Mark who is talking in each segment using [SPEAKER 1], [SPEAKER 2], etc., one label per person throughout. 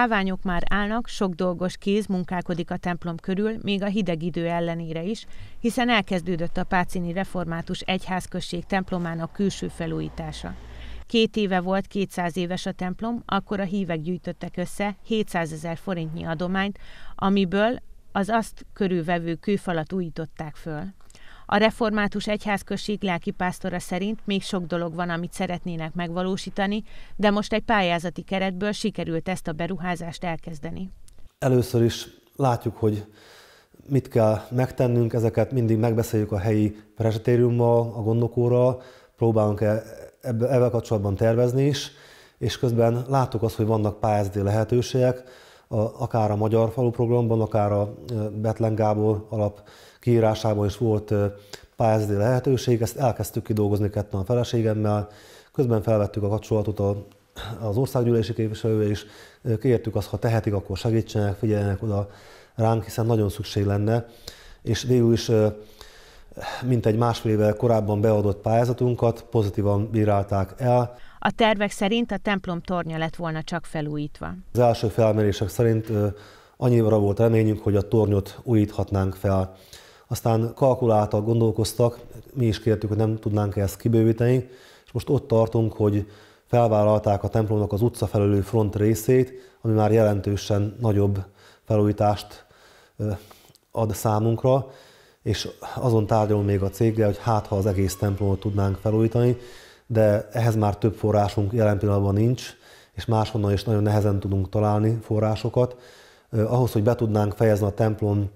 [SPEAKER 1] Áványok már állnak, sok dolgos kéz munkálkodik a templom körül, még a hideg idő ellenére is, hiszen elkezdődött a Pácini Református Egyházközség templomának külső felújítása. Két éve volt 200 éves a templom, akkor a hívek gyűjtöttek össze 700 ezer forintnyi adományt, amiből az azt körülvevő kőfalat újították föl. A református egyházközség lelkipásztora szerint még sok dolog van, amit szeretnének megvalósítani, de most egy pályázati keretből sikerült ezt a beruházást elkezdeni.
[SPEAKER 2] Először is látjuk, hogy mit kell megtennünk, ezeket mindig megbeszéljük a helyi presbitériummal, a gondokóral, próbálunk e- ebben, kapcsolatban tervezni is, és közben látok azt, hogy vannak pályázati lehetőségek, a, akár a Magyar Falu programban, akár a Betlen Gábor alap kiírásában is volt pályázati lehetőség, ezt elkezdtük kidolgozni ketten a feleségemmel, közben felvettük a kapcsolatot a, az országgyűlési képviselővel is, kértük azt, ha tehetik, akkor segítsenek, figyeljenek oda ránk, hiszen nagyon szükség lenne, és végül is mint egy másfél évvel korábban beadott pályázatunkat pozitívan bírálták el.
[SPEAKER 1] A tervek szerint a templom tornya lett volna csak felújítva.
[SPEAKER 2] Az első felmérések szerint annyira volt reményünk, hogy a tornyot újíthatnánk fel. Aztán kalkuláltak, gondolkoztak, mi is kértük, hogy nem tudnánk ezt kibővíteni, és most ott tartunk, hogy felvállalták a templomnak az utcafelelő front részét, ami már jelentősen nagyobb felújítást ad számunkra és azon tárgyalunk még a céggel, hogy hát ha az egész templomot tudnánk felújítani, de ehhez már több forrásunk jelen pillanatban nincs, és máshonnan is nagyon nehezen tudunk találni forrásokat. Ahhoz, hogy be tudnánk fejezni a templom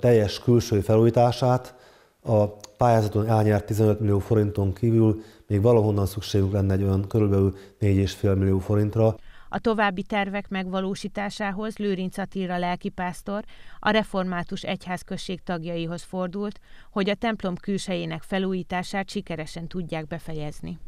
[SPEAKER 2] teljes külső felújítását, a pályázaton elnyert 15 millió forinton kívül még valahonnan szükségünk lenne egy olyan körülbelül 4,5 millió forintra.
[SPEAKER 1] A további tervek megvalósításához Lőrinc Attila lelkipásztor a református egyházközség tagjaihoz fordult, hogy a templom külsejének felújítását sikeresen tudják befejezni.